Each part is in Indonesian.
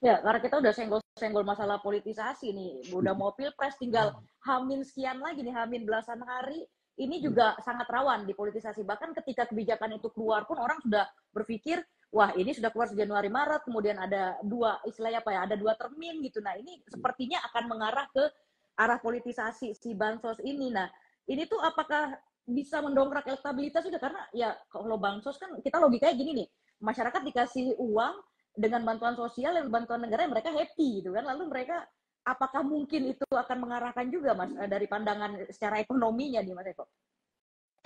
Ya, karena kita udah senggol-senggol masalah politisasi nih. Udah mau pilpres tinggal hmm. hamin sekian lagi nih, hamin belasan hari. Ini hmm. juga sangat rawan dipolitisasi. Bahkan ketika kebijakan itu keluar pun orang sudah berpikir, wah ini sudah keluar Januari Maret, kemudian ada dua istilahnya apa ya, ada dua termin gitu. Nah ini hmm. sepertinya akan mengarah ke arah politisasi si bansos ini. Nah ini tuh apakah bisa mendongkrak elektabilitas juga karena ya kalau bansos kan kita logikanya gini nih, masyarakat dikasih uang dengan bantuan sosial dan bantuan negara mereka happy gitu kan lalu mereka apakah mungkin itu akan mengarahkan juga mas eh, dari pandangan secara ekonominya nih mas Eko?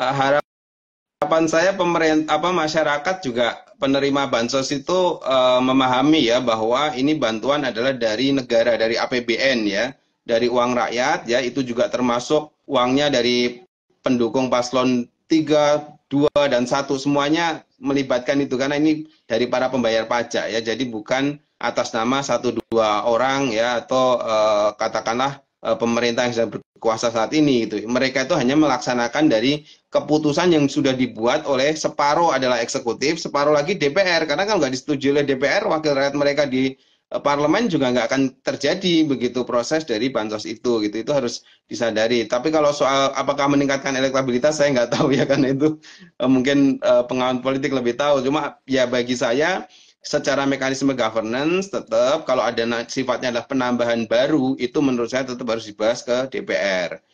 Eh, harapan saya pemerintah apa masyarakat juga penerima bansos itu uh, memahami ya bahwa ini bantuan adalah dari negara dari APBN ya dari uang rakyat ya itu juga termasuk uangnya dari pendukung paslon tiga dua dan satu semuanya melibatkan itu karena ini dari para pembayar pajak ya jadi bukan atas nama satu dua orang ya atau e, katakanlah e, pemerintah yang sedang berkuasa saat ini gitu mereka itu hanya melaksanakan dari keputusan yang sudah dibuat oleh separuh adalah eksekutif separuh lagi DPR karena kan nggak disetujui oleh DPR wakil rakyat mereka di Eh, parlemen juga nggak akan terjadi begitu proses dari bansos itu gitu itu harus disadari tapi kalau soal apakah meningkatkan elektabilitas saya nggak tahu ya karena itu eh, mungkin eh, pengalaman politik lebih tahu cuma ya bagi saya secara mekanisme governance tetap kalau ada sifatnya adalah penambahan baru itu menurut saya tetap harus dibahas ke DPR